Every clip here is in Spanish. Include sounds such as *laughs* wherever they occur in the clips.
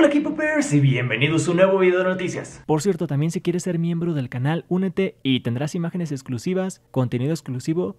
Hola equipo y bienvenidos a un nuevo video de noticias. Por cierto, también si quieres ser miembro del canal, únete y tendrás imágenes exclusivas, contenido exclusivo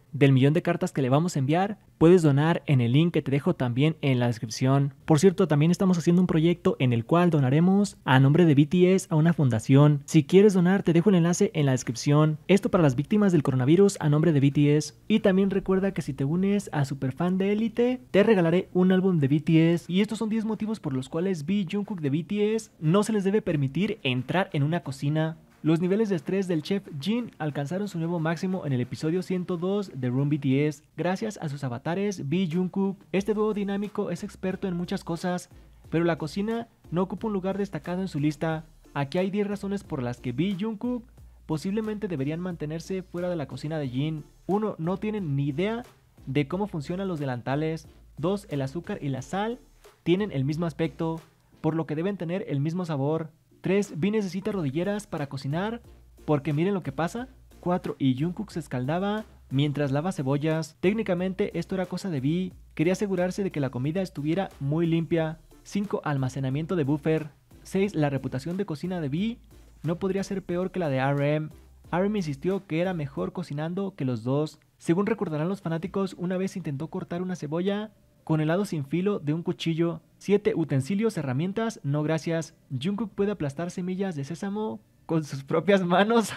del millón de cartas que le vamos a enviar, puedes donar en el link que te dejo también en la descripción. Por cierto, también estamos haciendo un proyecto en el cual donaremos a nombre de BTS a una fundación. Si quieres donar, te dejo el enlace en la descripción. Esto para las víctimas del coronavirus a nombre de BTS. Y también recuerda que si te unes a Superfan de Elite, te regalaré un álbum de BTS. Y estos son 10 motivos por los cuales B Jungkook de BTS no se les debe permitir entrar en una cocina los niveles de estrés del chef Jin alcanzaron su nuevo máximo en el episodio 102 de Room BTS gracias a sus avatares B Jungkook. Este dúo dinámico es experto en muchas cosas, pero la cocina no ocupa un lugar destacado en su lista. Aquí hay 10 razones por las que B Jungkook posiblemente deberían mantenerse fuera de la cocina de Jin. 1. No tienen ni idea de cómo funcionan los delantales. 2. El azúcar y la sal tienen el mismo aspecto, por lo que deben tener el mismo sabor. 3. Vi necesita rodilleras para cocinar porque miren lo que pasa. 4. Y Jungkook se escaldaba mientras lava cebollas. Técnicamente esto era cosa de Vi. Quería asegurarse de que la comida estuviera muy limpia. 5. Almacenamiento de buffer. 6. La reputación de cocina de Vi no podría ser peor que la de RM. RM insistió que era mejor cocinando que los dos. Según recordarán los fanáticos, una vez intentó cortar una cebolla con el lado sin filo de un cuchillo, 7 utensilios, herramientas, no gracias. Jungkook puede aplastar semillas de sésamo con sus propias manos.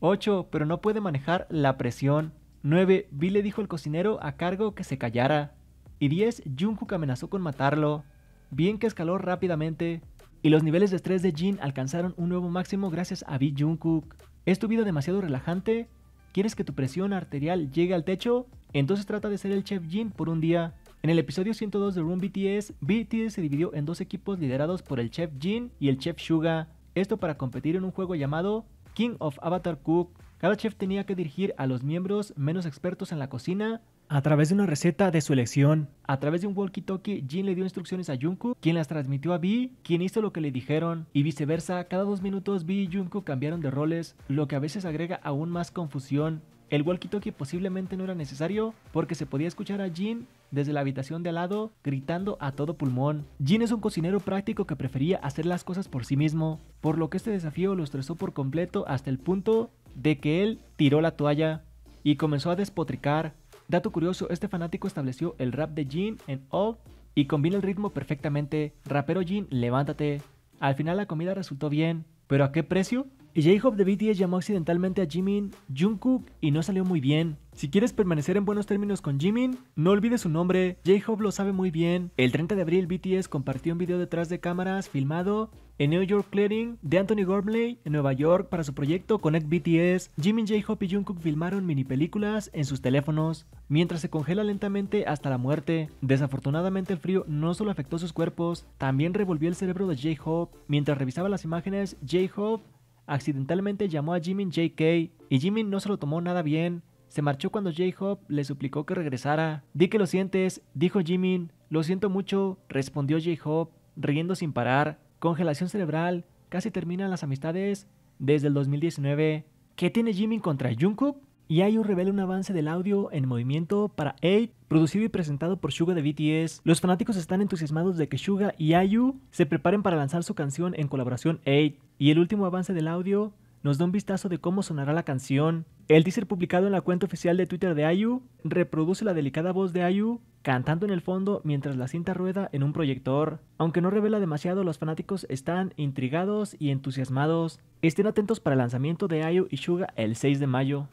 8. *laughs* pero no puede manejar la presión. 9. Vi le dijo al cocinero a cargo que se callara. Y 10. Jungkook amenazó con matarlo. Bien que escaló rápidamente. Y los niveles de estrés de Jin alcanzaron un nuevo máximo gracias a Vi Jungkook. Es tu vida demasiado relajante, ¿Quieres que tu presión arterial llegue al techo? Entonces trata de ser el Chef Jin por un día. En el episodio 102 de Room BTS, BTS se dividió en dos equipos liderados por el Chef Jin y el Chef Suga. Esto para competir en un juego llamado King of Avatar Cook, cada chef tenía que dirigir a los miembros menos expertos en la cocina a través de una receta de su elección. A través de un walkie-talkie, Jin le dio instrucciones a Junko, quien las transmitió a Vi, quien hizo lo que le dijeron, y viceversa. Cada dos minutos, Vi y Junko cambiaron de roles, lo que a veces agrega aún más confusión. El walkie-talkie posiblemente no era necesario porque se podía escuchar a Jin desde la habitación de al lado gritando a todo pulmón. Jin es un cocinero práctico que prefería hacer las cosas por sí mismo, por lo que este desafío lo estresó por completo hasta el punto de que él tiró la toalla y comenzó a despotricar. Dato curioso, este fanático estableció el rap de Jean en All y combina el ritmo perfectamente. Rapero Jean, levántate. Al final la comida resultó bien, pero ¿a qué precio? Y J-Hope de BTS llamó accidentalmente a Jimin Jungkook y no salió muy bien. Si quieres permanecer en buenos términos con Jimin, no olvides su nombre, J-Hope lo sabe muy bien. El 30 de abril BTS compartió un video detrás de cámaras filmado en New York Clearing de Anthony Gormley en Nueva York para su proyecto Connect BTS. Jimin, J-Hope y Jungkook filmaron mini películas en sus teléfonos mientras se congela lentamente hasta la muerte. Desafortunadamente el frío no solo afectó sus cuerpos, también revolvió el cerebro de J-Hope. Mientras revisaba las imágenes, J-Hope accidentalmente llamó a Jimin JK y Jimin no se lo tomó nada bien. Se marchó cuando J-Hope le suplicó que regresara. Di que lo sientes, dijo Jimin. Lo siento mucho, respondió J-Hope, riendo sin parar. Congelación cerebral, casi terminan las amistades desde el 2019. ¿Qué tiene Jimin contra Jungkook? Y IU revela un avance del audio en movimiento para Eight, producido y presentado por Suga de BTS. Los fanáticos están entusiasmados de que Suga y IU se preparen para lanzar su canción en colaboración 8. Y el último avance del audio nos da un vistazo de cómo sonará la canción. El teaser publicado en la cuenta oficial de Twitter de IU reproduce la delicada voz de IU cantando en el fondo mientras la cinta rueda en un proyector. Aunque no revela demasiado, los fanáticos están intrigados y entusiasmados. Estén atentos para el lanzamiento de Ayo y Suga el 6 de mayo.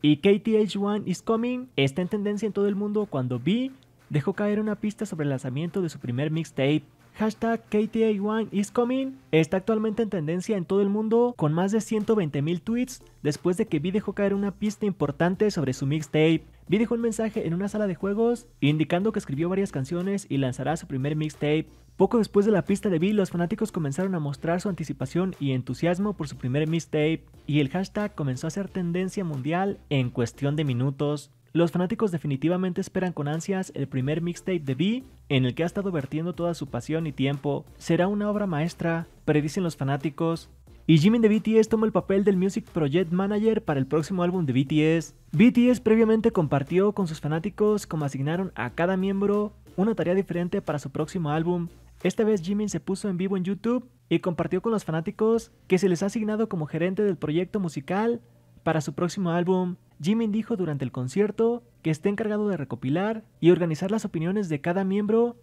Y KTH1 is coming está en tendencia en todo el mundo cuando B dejó caer una pista sobre el lanzamiento de su primer mixtape. Hashtag KTA1 is coming está actualmente en tendencia en todo el mundo con más de 120.000 tweets después de que Vi dejó caer una pista importante sobre su mixtape. Vi dejó un mensaje en una sala de juegos indicando que escribió varias canciones y lanzará su primer mixtape. Poco después de la pista de Vi, los fanáticos comenzaron a mostrar su anticipación y entusiasmo por su primer mixtape y el hashtag comenzó a ser tendencia mundial en cuestión de minutos. Los fanáticos definitivamente esperan con ansias el primer mixtape de B, en el que ha estado vertiendo toda su pasión y tiempo. Será una obra maestra, predicen los fanáticos. Y Jimin de BTS toma el papel del Music Project Manager para el próximo álbum de BTS. BTS previamente compartió con sus fanáticos cómo asignaron a cada miembro una tarea diferente para su próximo álbum. Esta vez Jimin se puso en vivo en YouTube y compartió con los fanáticos que se les ha asignado como gerente del proyecto musical para su próximo álbum. Jimmy dijo durante el concierto que está encargado de recopilar y organizar las opiniones de cada miembro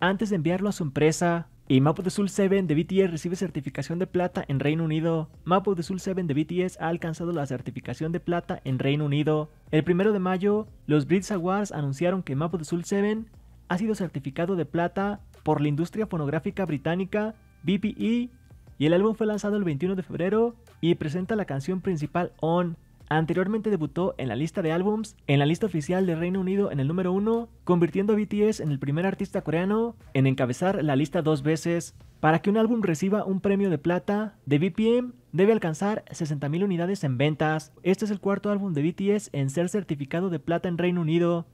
antes de enviarlo a su empresa. Y Map de the Soul 7 de BTS recibe certificación de plata en Reino Unido. Map de the Soul 7 de BTS ha alcanzado la certificación de plata en Reino Unido. El 1 de mayo, los Brits Awards anunciaron que Map de the Soul 7 ha sido certificado de plata por la industria fonográfica británica BPE y el álbum fue lanzado el 21 de febrero y presenta la canción principal On, Anteriormente debutó en la lista de álbums, en la lista oficial de Reino Unido en el número 1, convirtiendo a BTS en el primer artista coreano en encabezar la lista dos veces. Para que un álbum reciba un premio de plata de BPM, debe alcanzar 60.000 unidades en ventas. Este es el cuarto álbum de BTS en ser certificado de plata en Reino Unido,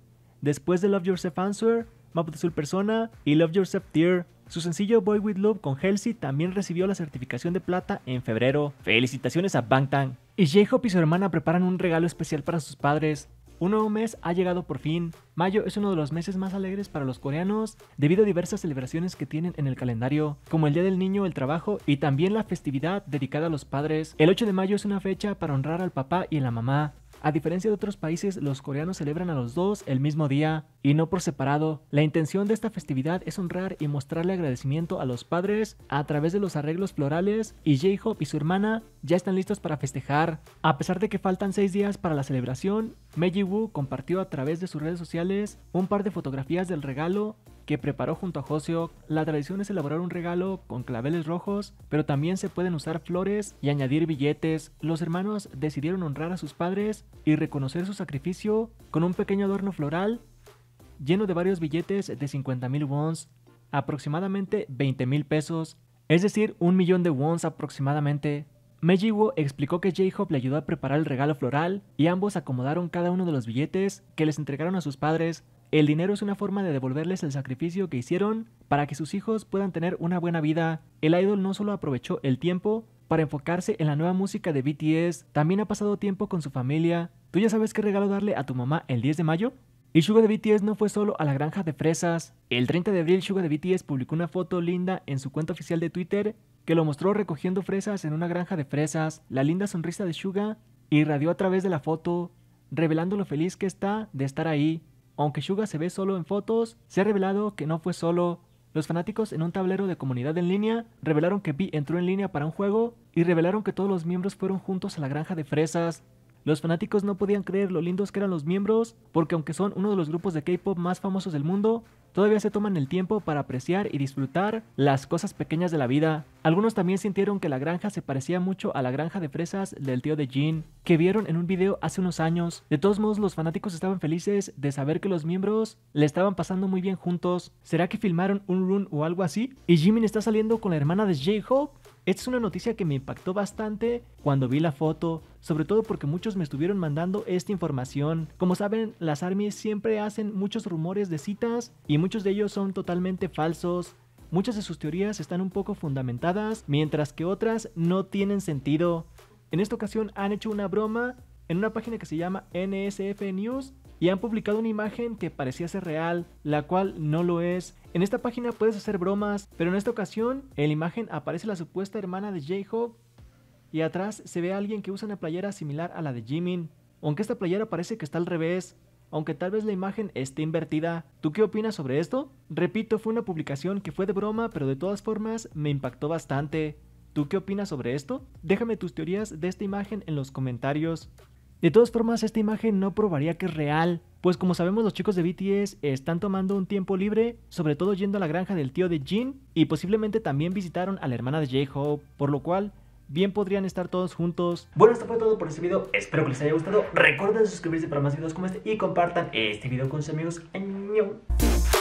después de Love Yourself Answer, Map the Soul Persona y Love Yourself Tear. Su sencillo Boy With Love con Halsey también recibió la certificación de plata en febrero. Felicitaciones a Bangtan. Y j y su hermana preparan un regalo especial para sus padres. Un nuevo mes ha llegado por fin. Mayo es uno de los meses más alegres para los coreanos debido a diversas celebraciones que tienen en el calendario, como el Día del Niño, el trabajo y también la festividad dedicada a los padres. El 8 de mayo es una fecha para honrar al papá y a la mamá. A diferencia de otros países, los coreanos celebran a los dos el mismo día y no por separado. La intención de esta festividad es honrar y mostrarle agradecimiento a los padres a través de los arreglos florales y j y su hermana ya están listos para festejar. A pesar de que faltan seis días para la celebración, Meiji compartió a través de sus redes sociales un par de fotografías del regalo que preparó junto a Josio, la tradición es elaborar un regalo con claveles rojos, pero también se pueden usar flores y añadir billetes. Los hermanos decidieron honrar a sus padres y reconocer su sacrificio con un pequeño adorno floral lleno de varios billetes de 50,000 mil wons, aproximadamente 20 mil pesos, es decir, un millón de wons aproximadamente. Mejiwo explicó que J-Hope le ayudó a preparar el regalo floral y ambos acomodaron cada uno de los billetes que les entregaron a sus padres el dinero es una forma de devolverles el sacrificio que hicieron para que sus hijos puedan tener una buena vida. El idol no solo aprovechó el tiempo para enfocarse en la nueva música de BTS, también ha pasado tiempo con su familia. ¿Tú ya sabes qué regalo darle a tu mamá el 10 de mayo? Y Suga de BTS no fue solo a la granja de fresas. El 30 de abril Suga de BTS publicó una foto linda en su cuenta oficial de Twitter que lo mostró recogiendo fresas en una granja de fresas. La linda sonrisa de Suga irradió a través de la foto, revelando lo feliz que está de estar ahí aunque Suga se ve solo en fotos, se ha revelado que no fue solo. Los fanáticos en un tablero de comunidad en línea revelaron que B entró en línea para un juego y revelaron que todos los miembros fueron juntos a la granja de fresas. Los fanáticos no podían creer lo lindos que eran los miembros, porque aunque son uno de los grupos de K-pop más famosos del mundo, todavía se toman el tiempo para apreciar y disfrutar las cosas pequeñas de la vida. Algunos también sintieron que la granja se parecía mucho a la granja de fresas del tío de Jin, que vieron en un video hace unos años. De todos modos, los fanáticos estaban felices de saber que los miembros le estaban pasando muy bien juntos. ¿Será que filmaron un run o algo así? ¿Y Jimin está saliendo con la hermana de J-Hope? Esta es una noticia que me impactó bastante cuando vi la foto, sobre todo porque muchos me estuvieron mandando esta información. Como saben, las armies siempre hacen muchos rumores de citas y muchos de ellos son totalmente falsos. Muchas de sus teorías están un poco fundamentadas, mientras que otras no tienen sentido. En esta ocasión han hecho una broma en una página que se llama NSF News y han publicado una imagen que parecía ser real, la cual no lo es. En esta página puedes hacer bromas, pero en esta ocasión en la imagen aparece la supuesta hermana de J-Hope y atrás se ve a alguien que usa una playera similar a la de Jimin. Aunque esta playera parece que está al revés, aunque tal vez la imagen esté invertida. ¿Tú qué opinas sobre esto? Repito, fue una publicación que fue de broma, pero de todas formas me impactó bastante. ¿Tú qué opinas sobre esto? Déjame tus teorías de esta imagen en los comentarios. De todas formas, esta imagen no probaría que es real, pues como sabemos los chicos de BTS están tomando un tiempo libre, sobre todo yendo a la granja del tío de Jin y posiblemente también visitaron a la hermana de J-Hope, por lo cual bien podrían estar todos juntos. Bueno, esto fue todo por este video, espero que les haya gustado. Recuerden suscribirse para más videos como este y compartan este video con sus amigos. ¡Añón!